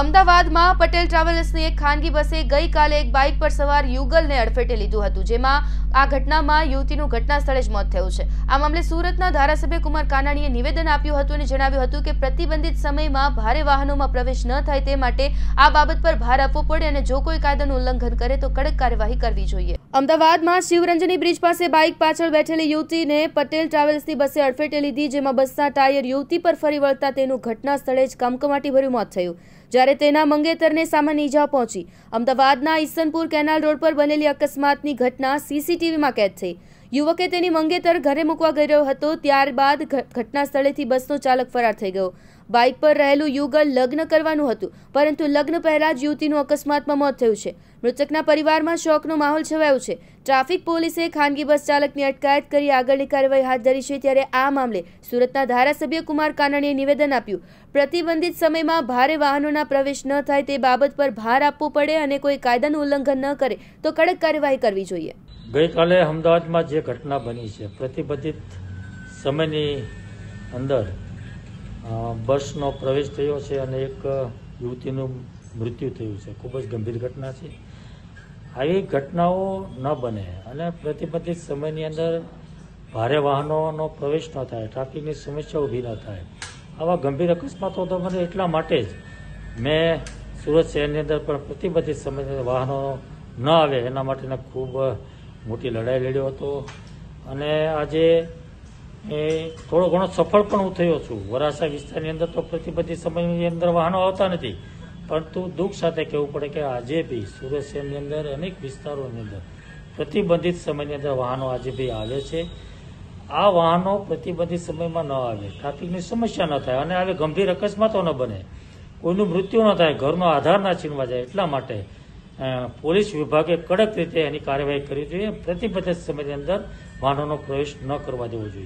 અમદાવાદમાં પટેલ ટ્રાવેલ્સની એક ખાનગી બસે ગઈકાલે એક બાઇક પર સવાર યુગલને અડફેટે લીધું હતું જેમાં આ ઘટનામાં યુવતીનું ઘટના સ્થળે જ મોત થયું છે આ મામલે સુરતના ધારાસભ્ય કુમાર કાનાણીએ નિવેદન આપ્યું હતું અને જણાવ્યું હતું કે પ્રતિબંધિત સમયમાં ભારે વાહનોમાં પ્રવેશ ન થાય તે માટે આ બાબત પર ભાર આપવો પડે અને જો કોઈ કાયદાનું ઉલ્લંઘન કરે તો કડક કાર્યવાહી કરવી જોઈએ અમદાવાદમાં શિવરંજની બ્રિજ પાસે બાઇક પાછળ બેઠેલી યુવતીને પટેલ ટ્રાવેલ્સની બસે અડફેટે લીધી જેમાં બસના ટાયર યુવતી પર ફરી વળતા તેનું ઘટના સ્થળે જ કમકમાટીભર્યું મોત થયું જ્યારે તેના મંગેતરને સામાન્ય ઇજા પહોંચી અમદાવાદના ઈસનપુર કેનાલ રોડ પર બનેલી અકસ્માતની ઘટના સીસીટીવીમાં કેદ થઈ યુવકે તેની મંગેતર ઘરે મૂકવા ગયો હતો ત્યારબાદ ઘટના સ્થળેથી બસનો ચાલક ફરાર થઈ ગયો બાઇક પર રહેલું યુગલ લગ્ન કરવાનું હતું પરંતુ લગ્ન પહેલાં જ યુવતીનું અકસ્માતમાં મોત થયું છે મૃતકના પરિવારમાં શોકનો માહોલ છવાયો છે ટ્રાફિક પોલીસે ખાનગી બસ ચાલકની અટકાયત કરી આગળની કાર્યવાહી હાથ ધરી છે ત્યારે આ મામલે સુરતના ધારાસભ્ય કુમાર કાનાણીએ નિવેદન આપ્યું પ્રતિબંધિત સમયમાં ભારે વાહનોના પ્રવેશ ન થાય તે બાબત પર ભાર આપવો પડે અને કોઈ કાયદાનું ઉલ્લંઘન ન કરે તો કડક કાર્યવાહી કરવી જોઈએ ગઈકાલે અમદાવાદમાં જે ઘટના બની છે પ્રતિબંધિત સમયની અંદર બસનો પ્રવેશ થયો છે અને એક યુવતીનું મૃત્યુ થયું છે ખૂબ જ ગંભીર ઘટના છે આવી ઘટનાઓ ન બને અને પ્રતિબંધિત સમયની અંદર ભારે વાહનોનો પ્રવેશ ન થાય ટ્રાફિકની સમસ્યા ઊભી ન થાય આવા ગંભીર અકસ્માતો તો મને એટલા માટે જ મેં સુરત શહેરની અંદર પણ પ્રતિબંધિત સમયે વાહનો ન આવે એના માટેના ખૂબ મોટી લડાઈ લડ્યો હતો અને આજે એ થોડો ઘણો સફળ પણ હું થયો છું વરાસા વિસ્તારની અંદર તો પ્રતિબંધિત સમયની અંદર વાહનો આવતા નથી પરંતુ દુઃખ સાથે કહેવું પડે કે આજે બી સુરત શહેરની અંદર અનેક વિસ્તારોની અંદર પ્રતિબંધિત સમયની અંદર વાહનો આજે બી આવે છે આ વાહનો પ્રતિબંધિત સમયમાં ન આવે ટ્રાફિકની સમસ્યા ન થાય અને આવી ગંભીર અકસ્માતો ન બને કોઈનું મૃત્યુ ન થાય ઘરનો આધાર ના છીનવા જાય એટલા માટે પોલીસ વિભાગે કડક રીતે એની કાર્યવાહી કરવી જોઈએ પ્રતિબદ્ધ સમયની અંદર વાહનોનો પ્રવેશ ન કરવા દેવો જોઈએ